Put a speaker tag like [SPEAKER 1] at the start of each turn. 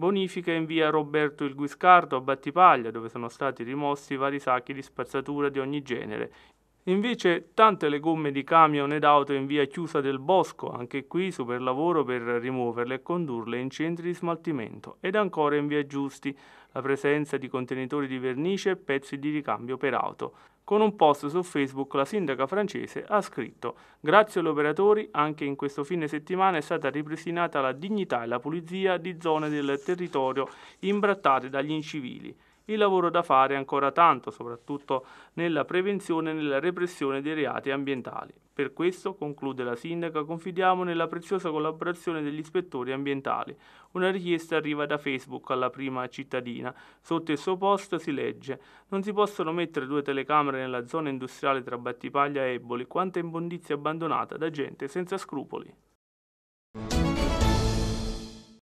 [SPEAKER 1] Bonifica in via Roberto il Guiscardo a Battipaglia, dove sono stati rimossi vari sacchi di spazzatura di ogni genere, Invece tante le gomme di camion ed auto in via chiusa del bosco, anche qui super lavoro per rimuoverle e condurle in centri di smaltimento, ed ancora in via Giusti la presenza di contenitori di vernice e pezzi di ricambio per auto. Con un post su Facebook la sindaca francese ha scritto «Grazie agli operatori anche in questo fine settimana è stata ripristinata la dignità e la pulizia di zone del territorio imbrattate dagli incivili» il lavoro da fare è ancora tanto, soprattutto nella prevenzione e nella repressione dei reati ambientali. Per questo, conclude la sindaca, confidiamo nella preziosa collaborazione degli ispettori ambientali. Una richiesta arriva da Facebook alla prima cittadina. Sotto il suo post si legge Non si possono mettere due telecamere nella zona industriale tra Battipaglia e Eboli, quanta immondizia abbandonata da gente senza scrupoli.